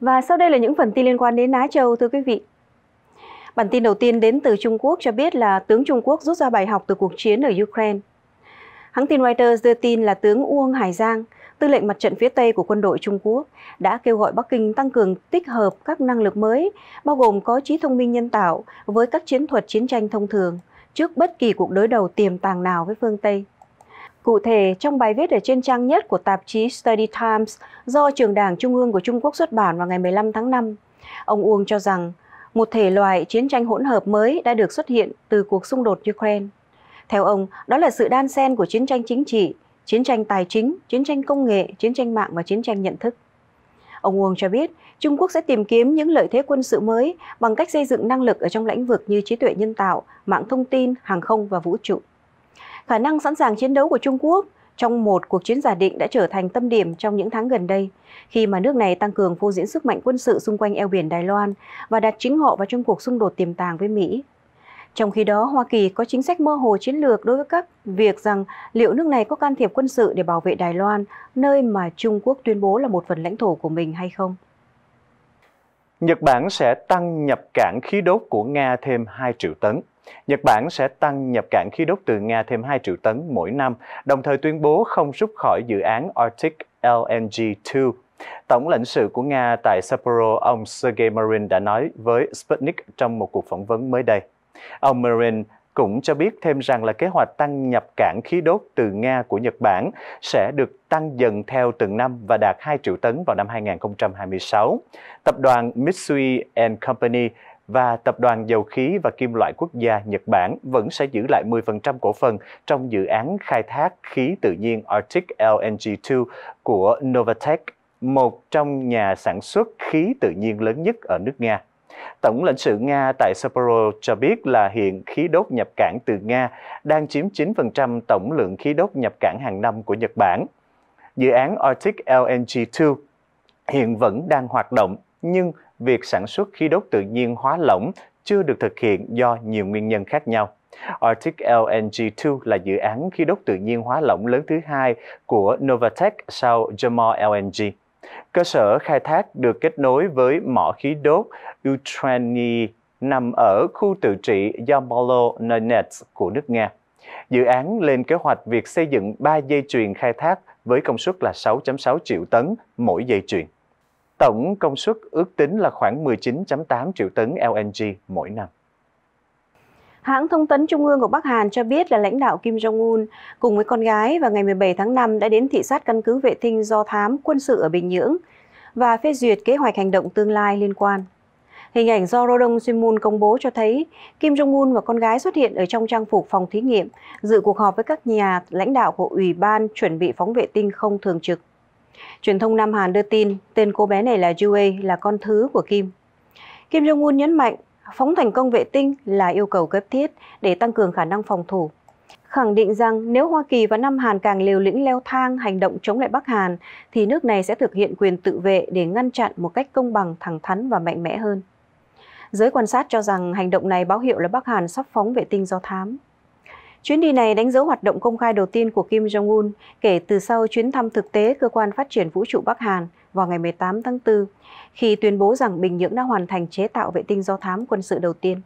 Và sau đây là những phần tin liên quan đến Á Châu thưa quý vị. Bản tin đầu tiên đến từ Trung Quốc cho biết là tướng Trung Quốc rút ra bài học từ cuộc chiến ở Ukraine. Hãng tin Reuters đưa tin là tướng Uông Hải Giang, tư lệnh mặt trận phía Tây của quân đội Trung Quốc, đã kêu gọi Bắc Kinh tăng cường tích hợp các năng lực mới, bao gồm có trí thông minh nhân tạo với các chiến thuật chiến tranh thông thường, trước bất kỳ cuộc đối đầu tiềm tàng nào với phương Tây. Cụ thể, trong bài viết ở trên trang nhất của tạp chí Study Times do Trường Đảng Trung ương của Trung Quốc xuất bản vào ngày 15 tháng 5, ông Uông cho rằng một thể loại chiến tranh hỗn hợp mới đã được xuất hiện từ cuộc xung đột Ukraine. Theo ông, đó là sự đan xen của chiến tranh chính trị, chiến tranh tài chính, chiến tranh công nghệ, chiến tranh mạng và chiến tranh nhận thức. Ông Uông cho biết, Trung Quốc sẽ tìm kiếm những lợi thế quân sự mới bằng cách xây dựng năng lực ở trong lĩnh vực như trí tuệ nhân tạo, mạng thông tin, hàng không và vũ trụ khả năng sẵn sàng chiến đấu của Trung Quốc trong một cuộc chiến giả định đã trở thành tâm điểm trong những tháng gần đây, khi mà nước này tăng cường phô diễn sức mạnh quân sự xung quanh eo biển Đài Loan và đặt chính họ vào trong cuộc xung đột tiềm tàng với Mỹ. Trong khi đó, Hoa Kỳ có chính sách mơ hồ chiến lược đối với các việc rằng liệu nước này có can thiệp quân sự để bảo vệ Đài Loan, nơi mà Trung Quốc tuyên bố là một phần lãnh thổ của mình hay không. Nhật Bản sẽ tăng nhập cảng khí đốt của Nga thêm 2 triệu tấn. Nhật Bản sẽ tăng nhập cảng khí đốt từ Nga thêm 2 triệu tấn mỗi năm, đồng thời tuyên bố không rút khỏi dự án Arctic LNG-2. Tổng lãnh sự của Nga tại Sapporo, ông Sergei Marin đã nói với Sputnik trong một cuộc phỏng vấn mới đây. Ông Marin cũng cho biết thêm rằng là kế hoạch tăng nhập cảng khí đốt từ Nga của Nhật Bản sẽ được tăng dần theo từng năm và đạt 2 triệu tấn vào năm 2026. Tập đoàn Mitsui and Company và Tập đoàn Dầu khí và Kim loại Quốc gia Nhật Bản vẫn sẽ giữ lại 10% cổ phần trong dự án khai thác khí tự nhiên Arctic LNG2 của Novatech, một trong nhà sản xuất khí tự nhiên lớn nhất ở nước Nga. Tổng lãnh sự Nga tại Sapporo cho biết là hiện khí đốt nhập cảng từ Nga đang chiếm 9% tổng lượng khí đốt nhập cảng hàng năm của Nhật Bản. Dự án Arctic LNG2 hiện vẫn đang hoạt động nhưng việc sản xuất khí đốt tự nhiên hóa lỏng chưa được thực hiện do nhiều nguyên nhân khác nhau. Arctic LNG-2 là dự án khí đốt tự nhiên hóa lỏng lớn thứ hai của Novatech sau Jamal LNG. Cơ sở khai thác được kết nối với mỏ khí đốt Utrani nằm ở khu tự trị yamalo nenets của nước Nga. Dự án lên kế hoạch việc xây dựng 3 dây chuyền khai thác với công suất là 6.6 triệu tấn mỗi dây chuyền tổng công suất ước tính là khoảng 19.8 triệu tấn LNG mỗi năm. Hãng thông tấn Trung ương của Bắc Hàn cho biết là lãnh đạo Kim Jong-un cùng với con gái vào ngày 17 tháng 5 đã đến thị sát căn cứ vệ tinh do thám quân sự ở Bình Nhưỡng và phê duyệt kế hoạch hành động tương lai liên quan. Hình ảnh do Rodong Simun công bố cho thấy Kim Jong-un và con gái xuất hiện ở trong trang phục phòng thí nghiệm, dự cuộc họp với các nhà lãnh đạo của Ủy ban chuẩn bị phóng vệ tinh không thường trực. Truyền thông Nam Hàn đưa tin tên cô bé này là Jue, là con thứ của Kim. Kim Jong-un nhấn mạnh phóng thành công vệ tinh là yêu cầu cấp thiết để tăng cường khả năng phòng thủ. Khẳng định rằng nếu Hoa Kỳ và Nam Hàn càng liều lĩnh leo thang hành động chống lại Bắc Hàn, thì nước này sẽ thực hiện quyền tự vệ để ngăn chặn một cách công bằng, thẳng thắn và mạnh mẽ hơn. Giới quan sát cho rằng hành động này báo hiệu là Bắc Hàn sắp phóng vệ tinh do thám. Chuyến đi này đánh dấu hoạt động công khai đầu tiên của Kim Jong-un kể từ sau chuyến thăm thực tế Cơ quan Phát triển Vũ trụ Bắc Hàn vào ngày 18 tháng 4, khi tuyên bố rằng Bình Nhưỡng đã hoàn thành chế tạo vệ tinh do thám quân sự đầu tiên.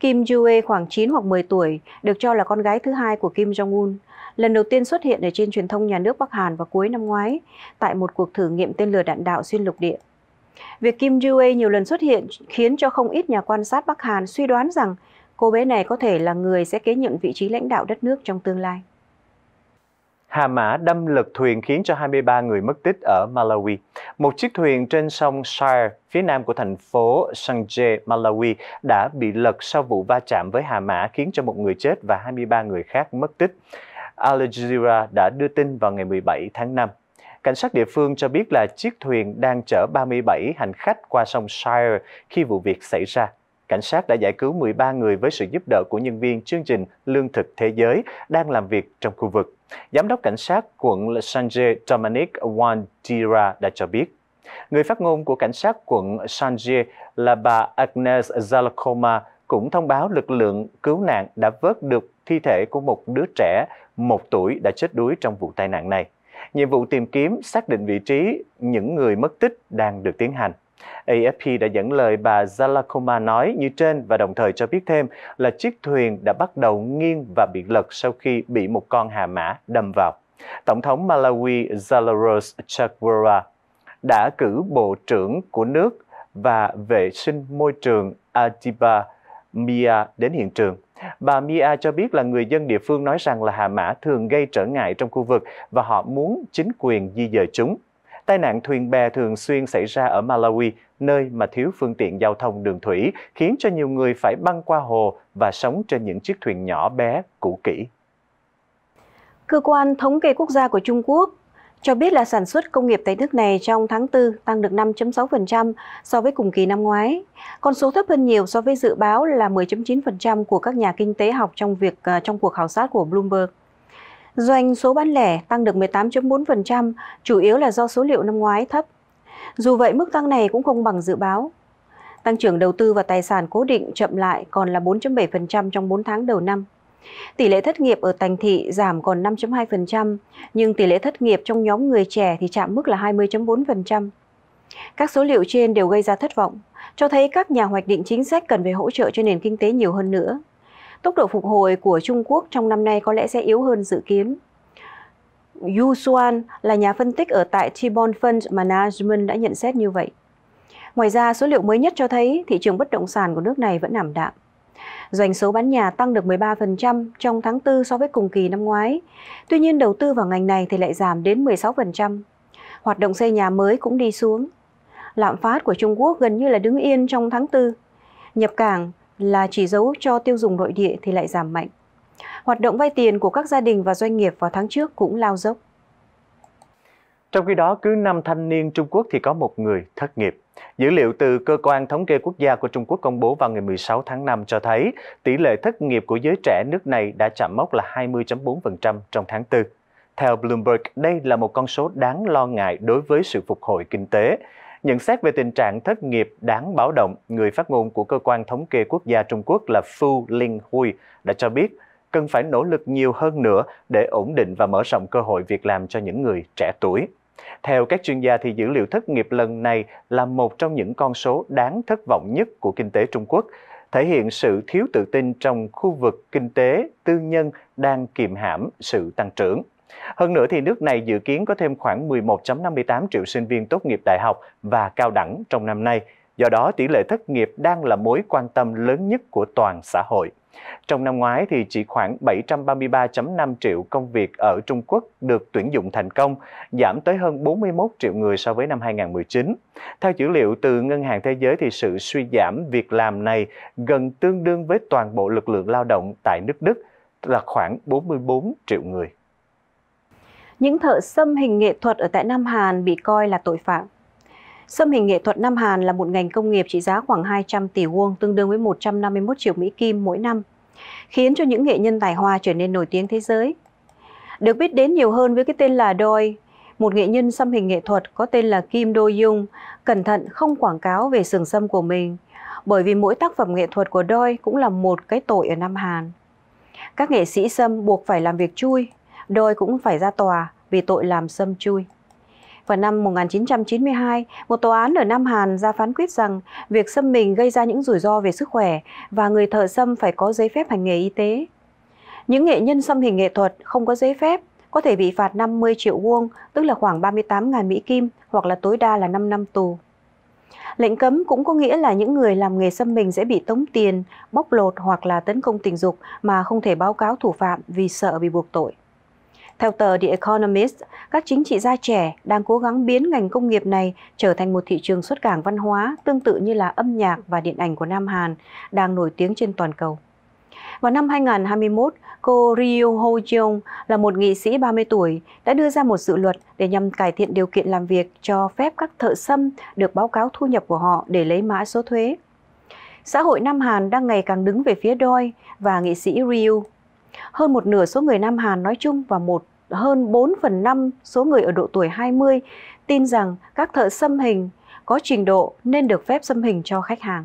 Kim Ju-e khoảng 9 hoặc 10 tuổi, được cho là con gái thứ hai của Kim Jong-un, lần đầu tiên xuất hiện ở trên truyền thông nhà nước Bắc Hàn vào cuối năm ngoái tại một cuộc thử nghiệm tên lửa đạn đạo xuyên lục địa. Việc Kim Ju-e nhiều lần xuất hiện khiến cho không ít nhà quan sát Bắc Hàn suy đoán rằng cô bé này có thể là người sẽ kế nhiệm vị trí lãnh đạo đất nước trong tương lai. Hà mã đâm lật thuyền khiến cho 23 người mất tích ở Malawi. Một chiếc thuyền trên sông Shire, phía nam của thành phố Sanje, Malawi, đã bị lật sau vụ va chạm với hà mã khiến cho một người chết và 23 người khác mất tích. Al Jazeera đã đưa tin vào ngày 17 tháng 5. Cảnh sát địa phương cho biết là chiếc thuyền đang chở 37 hành khách qua sông Shire khi vụ việc xảy ra cảnh sát đã giải cứu 13 người với sự giúp đỡ của nhân viên chương trình Lương thực Thế giới đang làm việc trong khu vực. Giám đốc cảnh sát quận Sanje Dominic Wandira đã cho biết. Người phát ngôn của cảnh sát quận Sanje là bà Agnes Zalakoma cũng thông báo lực lượng cứu nạn đã vớt được thi thể của một đứa trẻ một tuổi đã chết đuối trong vụ tai nạn này. Nhiệm vụ tìm kiếm xác định vị trí những người mất tích đang được tiến hành. AFP đã dẫn lời bà Zalakoma nói như trên và đồng thời cho biết thêm là chiếc thuyền đã bắt đầu nghiêng và bị lật sau khi bị một con hà mã đâm vào. Tổng thống Malawi Zalaros Chakwera đã cử bộ trưởng của nước và vệ sinh môi trường Adiba Mia đến hiện trường. Bà Mia cho biết là người dân địa phương nói rằng là hà mã thường gây trở ngại trong khu vực và họ muốn chính quyền di dời chúng tai nạn thuyền bè thường xuyên xảy ra ở Malawi, nơi mà thiếu phương tiện giao thông đường thủy, khiến cho nhiều người phải băng qua hồ và sống trên những chiếc thuyền nhỏ bé, cũ kỹ. Cơ quan Thống kê Quốc gia của Trung Quốc cho biết là sản xuất công nghiệp tại nước này trong tháng 4 tăng được 5.6% so với cùng kỳ năm ngoái. Con số thấp hơn nhiều so với dự báo là 10.9% của các nhà kinh tế học trong việc ờ, trong cuộc khảo sát của Bloomberg. Doanh số bán lẻ tăng được 18.4%, chủ yếu là do số liệu năm ngoái thấp. Dù vậy, mức tăng này cũng không bằng dự báo. Tăng trưởng đầu tư và tài sản cố định chậm lại còn là 4.7% trong 4 tháng đầu năm. Tỷ lệ thất nghiệp ở thành thị giảm còn 5.2%, nhưng tỷ lệ thất nghiệp trong nhóm người trẻ thì chạm mức là 20.4%. Các số liệu trên đều gây ra thất vọng, cho thấy các nhà hoạch định chính sách cần phải hỗ trợ cho nền kinh tế nhiều hơn nữa tốc độ phục hồi của Trung Quốc trong năm nay có lẽ sẽ yếu hơn dự kiến. Yu Xuan là nhà phân tích ở tại Tibon Fund Management đã nhận xét như vậy. Ngoài ra, số liệu mới nhất cho thấy thị trường bất động sản của nước này vẫn nằm đạm. Doanh số bán nhà tăng được 13% trong tháng 4 so với cùng kỳ năm ngoái. Tuy nhiên, đầu tư vào ngành này thì lại giảm đến 16%. Hoạt động xây nhà mới cũng đi xuống. Lạm phát của Trung Quốc gần như là đứng yên trong tháng 4. Nhập cảng là chỉ dấu cho tiêu dùng nội địa thì lại giảm mạnh. Hoạt động vay tiền của các gia đình và doanh nghiệp vào tháng trước cũng lao dốc. Trong khi đó, cứ 5 thanh niên Trung Quốc thì có một người thất nghiệp. Dữ liệu từ Cơ quan Thống kê Quốc gia của Trung Quốc công bố vào ngày 16 tháng 5 cho thấy tỷ lệ thất nghiệp của giới trẻ nước này đã chạm mốc là 20.4% trong tháng 4. Theo Bloomberg, đây là một con số đáng lo ngại đối với sự phục hồi kinh tế. Nhận xét về tình trạng thất nghiệp đáng báo động, người phát ngôn của Cơ quan Thống kê Quốc gia Trung Quốc là Fu Linghui đã cho biết cần phải nỗ lực nhiều hơn nữa để ổn định và mở rộng cơ hội việc làm cho những người trẻ tuổi. Theo các chuyên gia thì dữ liệu thất nghiệp lần này là một trong những con số đáng thất vọng nhất của kinh tế Trung Quốc, thể hiện sự thiếu tự tin trong khu vực kinh tế tư nhân đang kiềm hãm sự tăng trưởng. Hơn nữa thì nước này dự kiến có thêm khoảng 11.58 triệu sinh viên tốt nghiệp đại học và cao đẳng trong năm nay. Do đó, tỷ lệ thất nghiệp đang là mối quan tâm lớn nhất của toàn xã hội. Trong năm ngoái thì chỉ khoảng 733.5 triệu công việc ở Trung Quốc được tuyển dụng thành công, giảm tới hơn 41 triệu người so với năm 2019. Theo dữ liệu từ Ngân hàng Thế giới thì sự suy giảm việc làm này gần tương đương với toàn bộ lực lượng lao động tại nước Đức là khoảng 44 triệu người những thợ xâm hình nghệ thuật ở tại Nam Hàn bị coi là tội phạm. Xâm hình nghệ thuật Nam Hàn là một ngành công nghiệp trị giá khoảng 200 tỷ won, tương đương với 151 triệu Mỹ Kim mỗi năm, khiến cho những nghệ nhân tài hoa trở nên nổi tiếng thế giới. Được biết đến nhiều hơn với cái tên là Doi, một nghệ nhân xâm hình nghệ thuật có tên là Kim Do Dung, cẩn thận không quảng cáo về sườn xâm của mình, bởi vì mỗi tác phẩm nghệ thuật của Doi cũng là một cái tội ở Nam Hàn. Các nghệ sĩ xâm buộc phải làm việc chui đôi cũng phải ra tòa vì tội làm xâm chui. Vào năm 1992, một tòa án ở Nam Hàn ra phán quyết rằng việc xâm mình gây ra những rủi ro về sức khỏe và người thợ xâm phải có giấy phép hành nghề y tế. Những nghệ nhân xâm hình nghệ thuật không có giấy phép có thể bị phạt 50 triệu won, tức là khoảng 38.000 Mỹ Kim hoặc là tối đa là 5 năm tù. Lệnh cấm cũng có nghĩa là những người làm nghề xâm mình sẽ bị tống tiền, bóc lột hoặc là tấn công tình dục mà không thể báo cáo thủ phạm vì sợ bị buộc tội. Theo tờ The Economist, các chính trị gia trẻ đang cố gắng biến ngành công nghiệp này trở thành một thị trường xuất cảng văn hóa tương tự như là âm nhạc và điện ảnh của Nam Hàn đang nổi tiếng trên toàn cầu. Vào năm 2021, cô Ryu Ho jung là một nghị sĩ 30 tuổi đã đưa ra một dự luật để nhằm cải thiện điều kiện làm việc cho phép các thợ xâm được báo cáo thu nhập của họ để lấy mã số thuế. Xã hội Nam Hàn đang ngày càng đứng về phía đôi và nghị sĩ Ryu hơn một nửa số người Nam Hàn nói chung và một hơn 4 phần 5 số người ở độ tuổi 20 tin rằng các thợ xâm hình có trình độ nên được phép xâm hình cho khách hàng.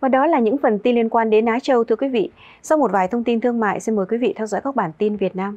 Và đó là những phần tin liên quan đến Á Châu thưa quý vị. Sau một vài thông tin thương mại, xin mời quý vị theo dõi các bản tin Việt Nam.